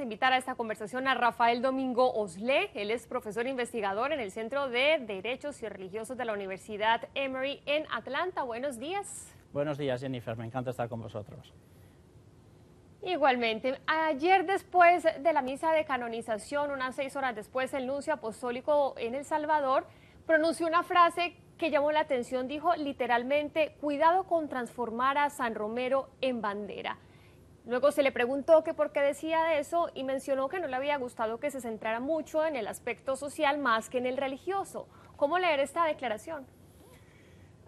a invitar a esta conversación a Rafael Domingo Osle. Él es profesor investigador en el Centro de Derechos y Religiosos de la Universidad Emory en Atlanta. Buenos días. Buenos días, Jennifer. Me encanta estar con vosotros. Igualmente, ayer después de la misa de canonización, unas seis horas después, el nuncio apostólico en El Salvador pronunció una frase que llamó la atención. Dijo literalmente, cuidado con transformar a San Romero en bandera. Luego se le preguntó que por qué decía eso y mencionó que no le había gustado que se centrara mucho en el aspecto social más que en el religioso. ¿Cómo leer esta declaración?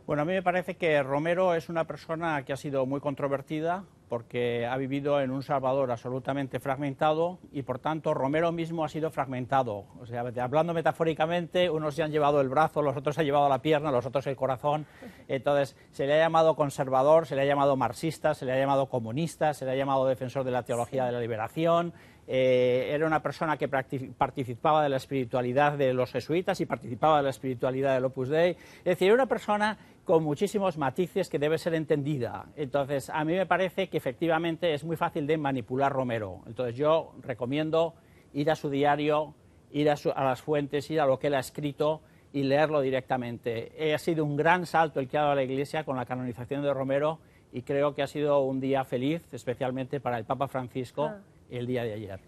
Bueno, a mí me parece que Romero es una persona que ha sido muy controvertida, porque ha vivido en un Salvador absolutamente fragmentado y por tanto Romero mismo ha sido fragmentado. O sea, hablando metafóricamente, unos se han llevado el brazo, los otros se han llevado la pierna, los otros el corazón. Entonces, se le ha llamado conservador, se le ha llamado marxista, se le ha llamado comunista, se le ha llamado defensor de la teología de la liberación, eh, era una persona que participaba de la espiritualidad de los jesuitas y participaba de la espiritualidad del Opus Dei. Es decir, era una persona con muchísimos matices que debe ser entendida. Entonces, a mí me parece que efectivamente es muy fácil de manipular Romero. Entonces, yo recomiendo ir a su diario, ir a, las fuentes, ir a lo que él ha escrito y leerlo directamente. Eh, ha sido un gran salto el que ha dado a la Iglesia con la canonización de Romero y creo que ha sido un día feliz, especialmente para el Papa Francisco. Ah el día de ayer.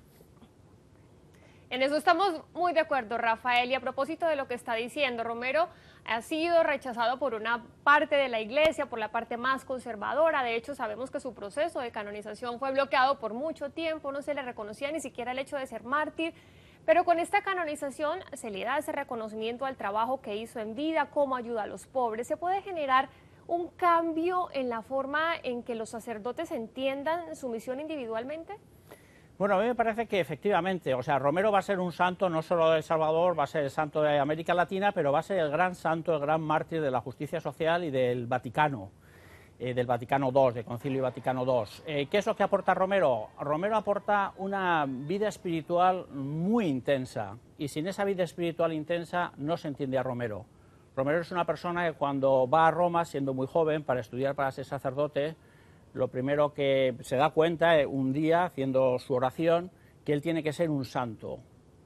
En eso estamos muy de acuerdo, Rafael. Y a propósito de lo que está diciendo, Romero ha sido rechazado por una parte de la iglesia, por la parte más conservadora. De hecho, sabemos que su proceso de canonización fue bloqueado por mucho tiempo, no se le reconocía ni siquiera el hecho de ser mártir. Pero con esta canonización se le da ese reconocimiento al trabajo que hizo en vida, cómo ayuda a los pobres. Se puede generar un cambio en la forma en que los sacerdotes entiendan su misión individualmente. Bueno, a mí me parece que efectivamente, o sea, Romero va a ser un santo no solo de El Salvador, va a ser el santo de América Latina, pero va a ser el gran santo, el gran mártir de la justicia social y del Vaticano, eh, del Vaticano II, del Concilio Vaticano II. Eh, ¿Qué es lo que aporta Romero? Romero aporta una vida espiritual muy intensa y sin esa vida espiritual intensa no se entiende a Romero. Romero es una persona que cuando va a Roma, siendo muy joven, para estudiar para ser sacerdote, lo primero que se da cuenta un día, haciendo su oración, que él tiene que ser un santo,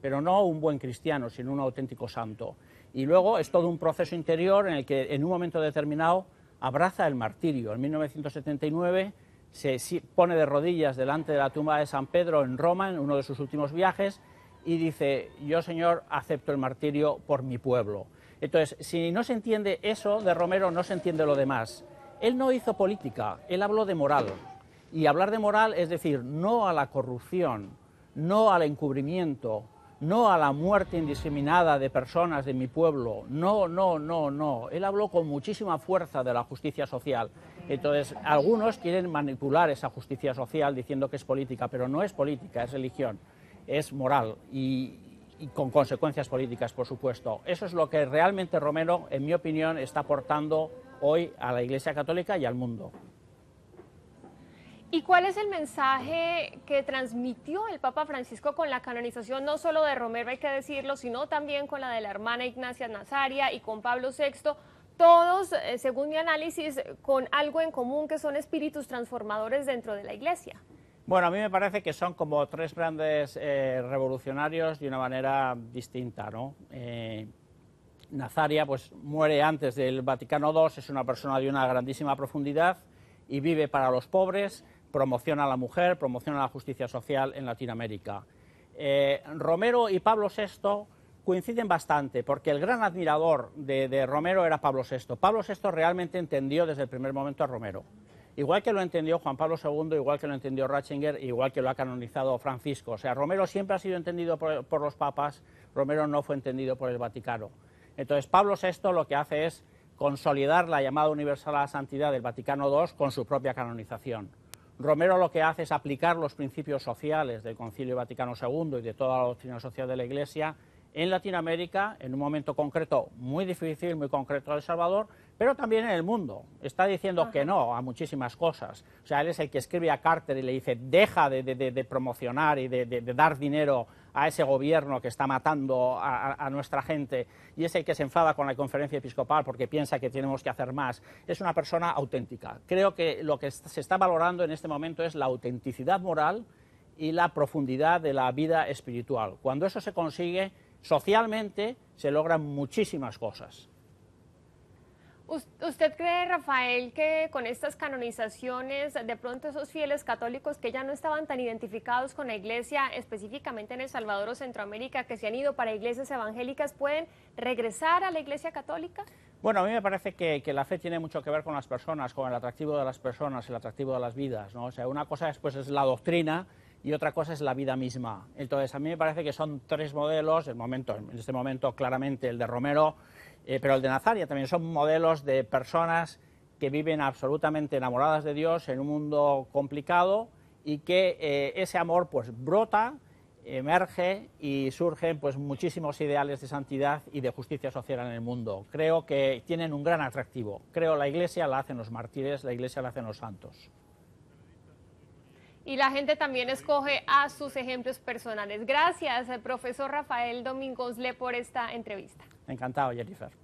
pero no un buen cristiano, sino un auténtico santo. Y luego es todo un proceso interior en el que en un momento determinado abraza el martirio. En 1979 se pone de rodillas delante de la tumba de San Pedro en Roma, en uno de sus últimos viajes, y dice, yo Señor acepto el martirio por mi pueblo. Entonces, si no se entiende eso de Romero, no se entiende lo demás. Él no hizo política, él habló de moral. Y hablar de moral es decir, no a la corrupción, no al encubrimiento, no a la muerte indiscriminada de personas de mi pueblo, no, no, no, no. Él habló con muchísima fuerza de la justicia social. Entonces, algunos quieren manipular esa justicia social diciendo que es política, pero no es política, es religión, es moral y, con consecuencias políticas, por supuesto. Eso es lo que realmente Romero, en mi opinión, está aportando hoy a la Iglesia Católica y al mundo. ¿Y cuál es el mensaje que transmitió el Papa Francisco con la canonización no solo de Romero, hay que decirlo, sino también con la de la hermana Ignacia Nazaria y con Pablo VI? Todos, eh, según mi análisis, con algo en común que son espíritus transformadores dentro de la Iglesia. Bueno, a mí me parece que son como tres grandes eh, revolucionarios de una manera distinta, ¿no? Eh, Nazaria pues, muere antes del Vaticano II, es una persona de una grandísima profundidad y vive para los pobres, promociona a la mujer, promociona la justicia social en Latinoamérica. Eh, Romero y Pablo VI coinciden bastante, porque el gran admirador de, Romero era Pablo VI. Pablo VI realmente entendió desde el primer momento a Romero. Igual que lo entendió Juan Pablo II, igual que lo entendió Ratzinger, igual que lo ha canonizado Francisco. O sea, Romero siempre ha sido entendido por los papas, Romero no fue entendido por el Vaticano. Entonces, Pablo VI lo que hace es consolidar la llamada universal a la santidad del Vaticano II con su propia canonización. Romero lo que hace es aplicar los principios sociales del Concilio Vaticano II y de toda la doctrina social de la Iglesia en Latinoamérica, en un momento concreto muy difícil, muy concreto de El Salvador, pero también en el mundo. Está diciendo que no a muchísimas cosas. O sea, él es el que escribe a Carter y le dice, deja de, promocionar y de, de dar dinero a ese gobierno que está matando a, nuestra gente y ese que se enfada con la conferencia episcopal porque piensa que tenemos que hacer más, es una persona auténtica. Creo que lo que se está valorando en este momento es la autenticidad moral y la profundidad de la vida espiritual. Cuando eso se consigue, socialmente se logran muchísimas cosas. ¿Usted cree, Rafael, que con estas canonizaciones, de pronto esos fieles católicos que ya no estaban tan identificados con la iglesia, específicamente en El Salvador o Centroamérica, que se han ido para iglesias evangélicas, pueden regresar a la iglesia católica? Bueno, a mí me parece que, la fe tiene mucho que ver con las personas, con el atractivo de las personas, el atractivo de las vidas. O sea, una cosa después es la doctrina y otra cosa es la vida misma. Entonces, a mí me parece que son tres modelos, en este momento claramente el de Romero, eh, pero el de Nazaria también son modelos de personas que viven absolutamente enamoradas de Dios en un mundo complicado y que eh, ese amor pues brota, emerge y surgen pues muchísimos ideales de santidad y de justicia social en el mundo. Creo que tienen un gran atractivo. Creo la Iglesia la hacen los mártires, la Iglesia la hacen los santos y la gente también escoge a sus ejemplos personales. Gracias, eh, profesor Rafael Domingosle, por esta entrevista. Encantado, Jennifer.